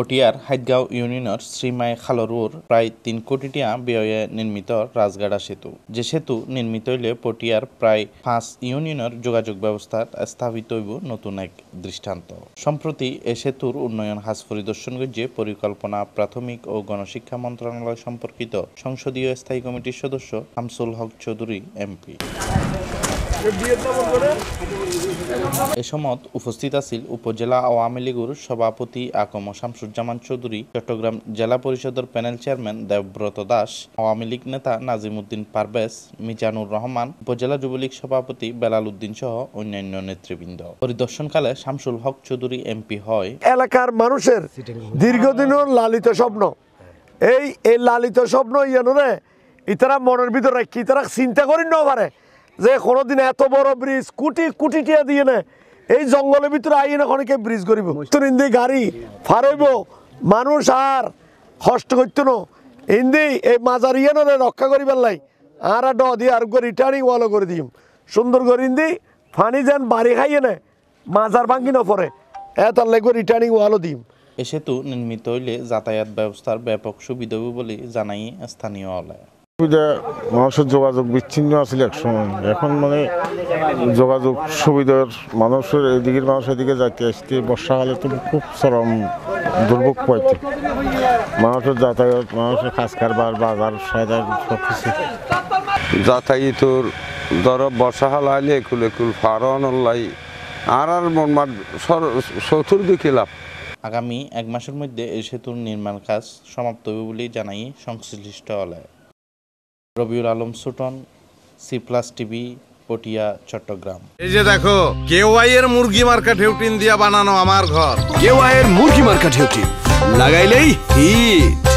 পটিয়ার হাইদগাঁও ইউনিয়নের শ্রীমাই খালরুর প্রায় তিন কোটি টিয়া ব্যয়ে নির্মিত রাজগাড়া সেতু যে সেতু নির্মিত হইলে পটিয়ার প্রায় পাঁচ ইউনিয়নের যোগাযোগ ব্যবস্থা স্থাপিত হইব নতুন এক দৃষ্টান্ত সম্প্রতি এ সেতুর উন্নয়ন হাস পরিদর্শনগঞ্জে পরিকল্পনা প্রাথমিক ও গণশিক্ষা মন্ত্রণালয় সম্পর্কিত সংসদীয় স্থায়ী কমিটির সদস্য হামসুল হক চৌধুরী এমপি এ সময় উপস্থিত আছিল উপজেলা আওয়ামী লীগের সভাপতি আকম শামসুজ্জামান চৌধুরী চট্টগ্রাম জেলা পরিষদের প্যানেল চেয়ারম্যান দেবব্রত দাস আওয়ামী লীগ নেতা নাজিম উদ্দিন পারভেজ মিজানুর রহমান উপজেলা যুবলীগ সভাপতি বেলাল উদ্দিন সহ অন্যান্য নেতৃবৃন্দ পরিদর্শনকালে শামসুল হক চৌধুরী এমপি হয় এলাকার মানুষের দীর্ঘদিনের লালিত স্বপ্ন এই এই লালিত স্বপ্ন ইয়ানোরে ইতারা মনের ভিতরে কি তারা চিন্তা করেন না পারে যে কোনোদিন এত বড় ব্রিজ কুটি কুটি টিয়া দিয়ে নেয় এই জঙ্গলের ভিতরে আইয়ে না খনিকে ব্রিজ করিব তোর ইন্দি গাড়ি ফারইব মানুষ আর হষ্ট করতো না ইন্দি এই মাজার ইয়ে না রক্ষা করিবার লাই আর ড দিয়ে আর রিটার্নিং ওয়ালো করে দিম সুন্দর করে ইন্দি ফানি যেন বাড়ি খাইয়ে না মাজার ভাঙ্গি না পরে এত লাগবে রিটার্নিং ওয়ালো দিম এ সেতু নির্মিত হইলে যাতায়াত ব্যবস্থার ব্যাপক সুবিধা হবে বলে জানাই স্থানীয় আলায় অসুবিধা মানুষের যোগাযোগ বিচ্ছিন্ন আছিল এক সময় এখন মানে যোগাযোগ সুবিধার মানুষের এদিকে মানুষ এদিকে যাইতে আসতে বর্ষাকালে তো খুব চরম দুর্ভোগ পাইতে মানুষের যাতায়াত মানুষের কাজ কারবার বাজার সাজার সব কিছু যাতায়াতর ধরো বর্ষাকাল আইলে একুল একুল ফারন লাই আর আর মনমার চতুর্দিকে লাভ আগামী এক মাসের মধ্যে এই সেতুর নির্মাণ কাজ সমাপ্ত হবে বলে জানাই সংশ্লিষ্ট অলয় Rabiul Alam Suton C plus TV Patiya Chittagong এই যে দেখো কেওয়াই এর মুরগি মার্কেট হেউটিন দিয়া বানানো আমার ঘর কেওয়াই এর মুরগি মার্কেট হেউটিন লাগাইলেই হিট